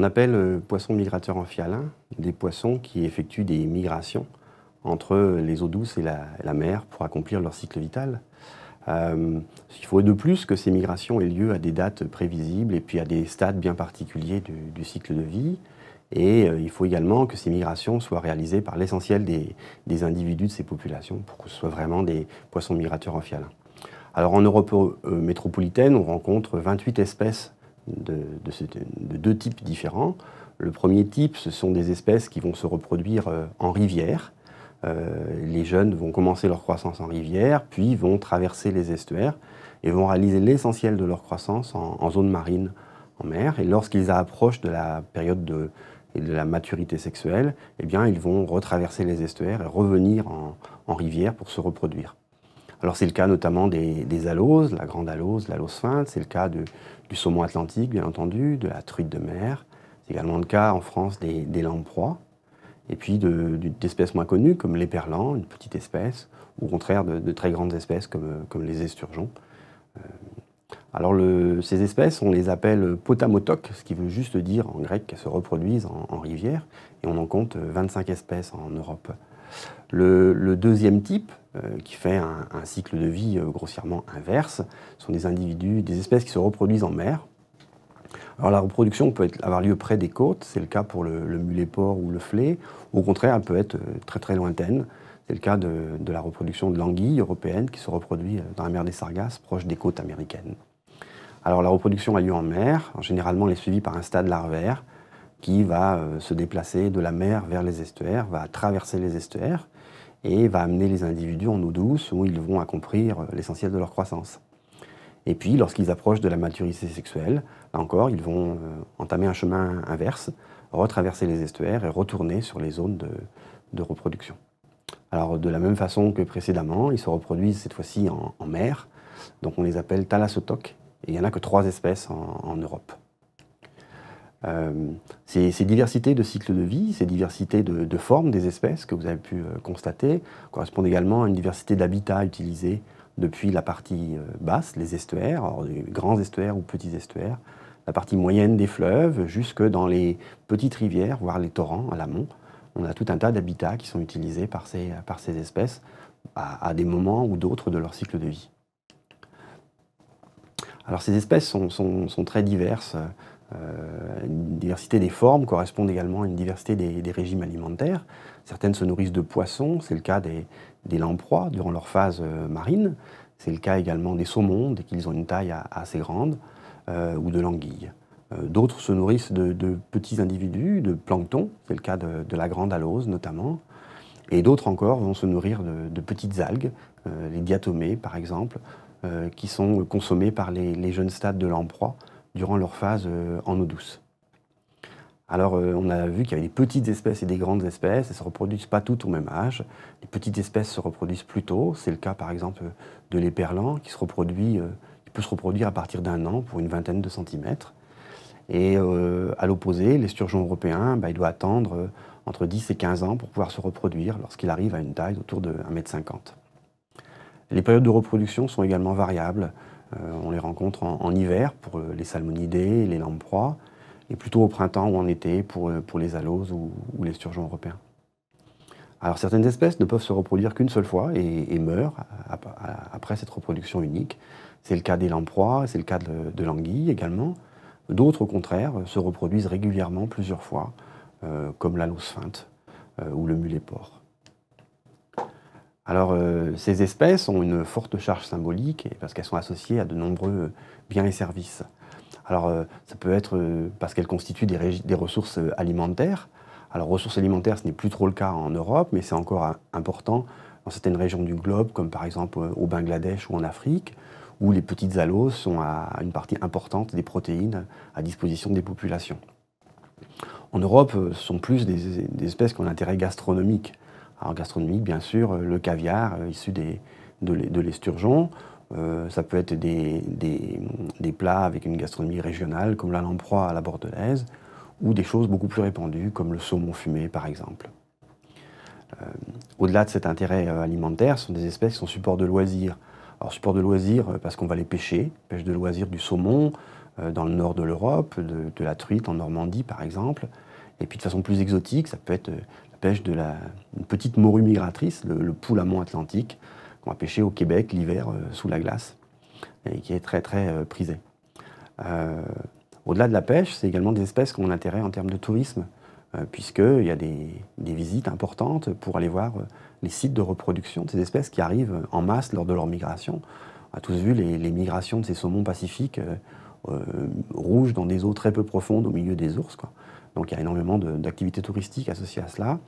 On appelle euh, poissons migrateurs fialin des poissons qui effectuent des migrations entre euh, les eaux douces et la, mer pour accomplir leur cycle vital. Euh, il faut de plus que ces migrations aient lieu à des dates prévisibles et puis à des stades bien particuliers du, cycle de vie. Et il faut également que ces migrations soient réalisées par l'essentiel des, individus de ces populations pour que ce soit vraiment des poissons migrateurs fialin. Alors en Europe métropolitaine, on rencontre 28 espèces de, deux types différents. Le premier type, ce sont des espèces qui vont se reproduire euh, en rivière. Euh, les jeunes vont commencer leur croissance en rivière, puis vont traverser les estuaires et vont réaliser l'essentiel de leur croissance en, zone marine, en mer. Et lorsqu'ils approchent de la période de, la maturité sexuelle, eh bien, ils vont retraverser les estuaires et revenir en, en rivière pour se reproduire. Alors c'est le cas notamment des, des aloses, la grande alose, l'alose feinte, c'est le cas du saumon atlantique bien entendu, de la truite de mer, c'est également le cas en France des, des lamproies, et puis d'espèces moins connues comme l'éperlan, une petite espèce, ou au contraire de, très grandes espèces comme, les esturgeons. Euh, alors ces espèces, on les appelle potamotoques, ce qui veut juste dire en grec qu'elles se reproduisent en, en rivière, et on en compte 25 espèces en Europe. Le, deuxième type, euh, qui fait un, cycle de vie euh, grossièrement inverse, sont des individus, des espèces qui se reproduisent en mer. Alors la reproduction peut avoir lieu près des côtes, c'est le cas pour le, mulet porc ou le flé, au contraire elle peut être euh, très très lointaine, c'est le cas de, la reproduction de l'anguille européenne qui se reproduit dans la mer des Sargasses, proche des côtes américaines. Alors la reproduction a lieu en mer, généralement elle est suivie par un stade larvaire, qui va euh, se déplacer de la mer vers les estuaires, va traverser les estuaires et va amener les individus en eau douce où ils vont accomplir euh, l'essentiel de leur croissance. Et puis, lorsqu'ils approchent de la maturité sexuelle, là encore, ils vont euh, entamer un chemin inverse, retraverser les estuaires et retourner sur les zones de, reproduction. Alors, de la même façon que précédemment, ils se reproduisent cette fois-ci en, mer, donc on les appelle thalassotoques, et il n'y en a que trois espèces en Europe. Euh, ces, diversités de cycles de vie, ces diversités de, de formes des espèces que vous avez pu euh, constater correspondent également à une diversité d'habitats utilisés depuis la partie euh, basse, les estuaires, alors grands estuaires ou petits estuaires, la partie moyenne des fleuves, jusque dans les petites rivières, voire les torrents à l'amont. On a tout un tas d'habitats qui sont utilisés par ces, espèces à, des moments ou d'autres de leur cycle de vie. Alors ces espèces sont très diverses. Euh, une diversité des formes correspond également à une diversité des, régimes alimentaires. Certaines se nourrissent de poissons, c'est le cas des, des lamproies durant leur phase euh, marine. C'est le cas également des saumons, dès qu'ils ont une taille assez grande, euh, ou de l'anguille. D'autres se nourrissent de, petits individus, de plancton, c'est le cas de, la grande alose notamment. Et d'autres encore vont se nourrir de, petites algues, les diatomées par exemple, qui sont consommées par les, jeunes stades de l'emproie durant leur phase euh, en eau douce. Alors, euh, on a vu qu'il y avait des petites espèces et des grandes espèces. Elles ne se reproduisent pas toutes au même âge. Les petites espèces se reproduisent plus tôt. C'est le cas, par exemple, de l'éperlan, qui euh, peut se reproduire à partir d'un an pour une vingtaine de centimètres. Et à l'opposé, l'esturgeon européen, bah, il doit attendre entre 10 et 15 ans pour pouvoir se reproduire lorsqu'il arrive à une taille autour de 1,50 m. Les périodes de reproduction sont également variables. Euh, on les rencontre en, hiver pour euh, les salmonidés, les lamproies, et plutôt au printemps ou en été pour, euh, les aloses ou, les sturgeons européens. Alors certaines espèces ne peuvent se reproduire qu'une seule fois et, meurent après cette reproduction unique. C'est le cas des lamproies, c'est le cas de, l'anguille également. D'autres, au contraire, se reproduisent régulièrement plusieurs fois, comme l'alose feinte ou le mulet porc. Alors, euh, ces espèces ont une forte charge symbolique parce qu'elles sont associées à de nombreux biens et services. Alors, euh, ça peut être euh, parce qu'elles constituent des, ressources alimentaires. Alors, ressources alimentaires, ce n'est plus trop le cas en Europe, mais c'est encore important dans certaines régions du globe, comme par exemple au Bangladesh ou en Afrique, où les petites allos sont à une partie importante des protéines à disposition des populations. En Europe, ce sont plus des, des espèces qui ont un intérêt gastronomique. Alors gastronomique, bien sûr, euh, le caviar euh, issu des, de l'esturgeon. Euh, ça peut être des, des, plats avec une gastronomie régionale, comme la à la bordelaise, ou des choses beaucoup plus répandues, comme le saumon fumé, par exemple. Au-delà de cet intérêt alimentaire, ce sont des espèces qui sont supports de loisirs. Alors, support de loisirs, parce qu'on va les pêcher, pêche de loisirs du saumon, dans le nord de l'Europe, de, la truite en Normandie, par exemple. Et puis, de façon plus exotique, ça peut être pêche de la, petite morue migratrice, le, le atlantique, qu'on va pêcher au Québec l'hiver euh, sous la glace, et qui est très très euh, prisé. Euh, au-delà de la pêche, c'est également des espèces qui ont intérêt en termes de tourisme, puisqu'il y a des, des, visites importantes pour aller voir les sites de reproduction de ces espèces qui arrivent en masse lors de leur migration. On a tous vu les, les migrations de ces saumons pacifiques rouges dans des eaux très peu profondes au milieu des ours. Quoi. Donc il y a énormément d'activités touristiques associées à cela.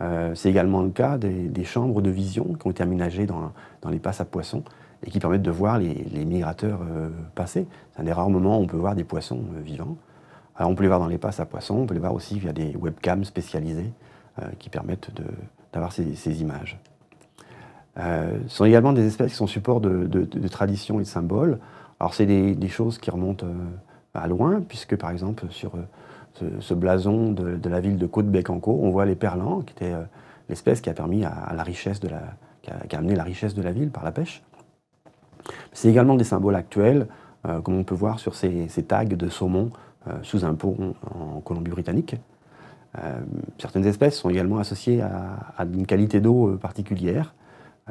Euh, c'est également le cas des, chambres de vision qui ont été aménagées dans, les passes à poissons et qui permettent de voir les, migrateurs euh, passer. C'est un des rares moments où on peut voir des poissons euh, vivants. Alors on peut les voir dans les passes à poissons, on peut les voir aussi via des webcams spécialisées qui permettent d'avoir ces, images. ce sont également des espèces qui sont support de, de, traditions et de symboles. Alors c'est des, choses qui remontent à loin, puisque par exemple sur ce, blason de, la ville de côte bécanco On voit les perlans, qui étaient euh, l'espèce qui a permis à, la richesse de la, qui a, amené la richesse de la ville par la pêche. C'est également des symboles actuels, euh, comme on peut voir sur ces, tags de saumon euh, sous un pont en, Colombie-Britannique. certaines espèces sont également associées à, une qualité d'eau particulière.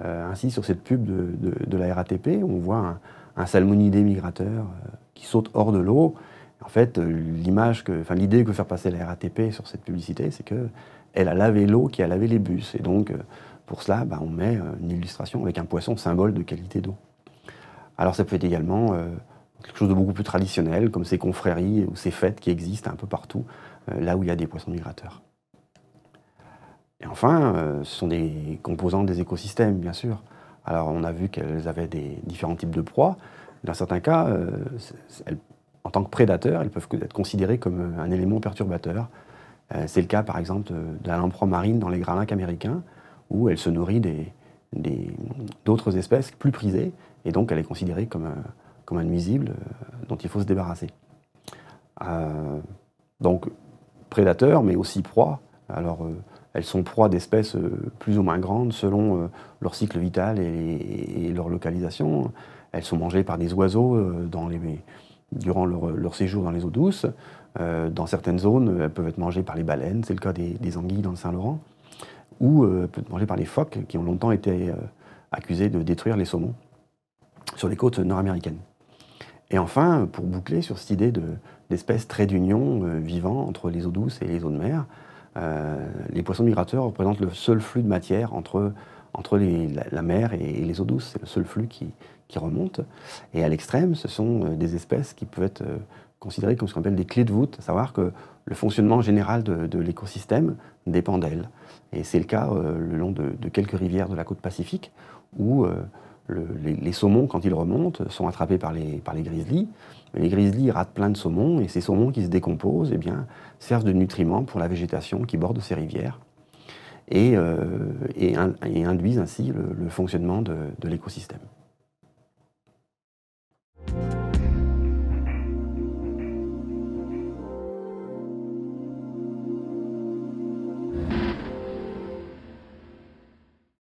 ainsi, sur cette pub de, la RATP, on voit un, un salmonidé migrateur qui saute hors de l'eau en fait, euh, l'image que, l'idée que faire passer la RATP sur cette publicité, c'est qu'elle a lavé l'eau qui a lavé les bus. Et donc, euh, pour cela, bah, on met euh, une illustration avec un poisson symbole de qualité d'eau. Alors, ça peut être également quelque chose de beaucoup plus traditionnel, comme ces confréries ou ces fêtes qui existent un peu partout, là où il y a des poissons migrateurs. Et enfin, ce sont des composants des écosystèmes, bien sûr. Alors, on a vu qu'elles avaient des différents types de proies. Dans certains cas, elles en tant que prédateurs, elles peuvent être considérées comme euh, un élément perturbateur. Euh, c'est le cas par exemple euh, de la lamproie marine dans les Grands américains, où elle se nourrit d'autres espèces plus prisées, et donc elle est considérée comme un, nuisible dont il faut se débarrasser. donc prédateurs, mais aussi proies. Alors elles sont proies d'espèces plus ou moins grandes selon leur cycle vital et, et, leur localisation. Elles sont mangées par des oiseaux dans les, durant leur, séjour dans les eaux douces. Euh, dans certaines zones, elles peuvent être mangées par les baleines, c'est le cas des, anguilles dans le Saint-Laurent, ou euh, peuvent être mangées par les phoques qui ont longtemps été euh, accusés de détruire les saumons sur les côtes nord-américaines. Et enfin, pour boucler sur cette idée d'espèces très d'union euh, vivant entre les eaux douces et les eaux de mer, les poissons migrateurs représentent le seul flux de matière entre, entre la, mer et, les eaux douces. C'est le seul flux qui, remonte. Et à l'extrême, ce sont euh, des espèces qui peuvent être euh, considérées comme ce qu'on appelle des clés de voûte, à savoir que le fonctionnement général de, l'écosystème dépend d'elles. Et c'est le cas euh, le long de, quelques rivières de la côte pacifique, où les, saumons, quand ils remontent, sont attrapés par les, par les grizzlies. Les grizzlies ratent plein de saumons, et ces saumons qui se décomposent eh servent de nutriments pour la végétation qui borde ces rivières. Euh, et, induisent ainsi le, fonctionnement de l'écosystème.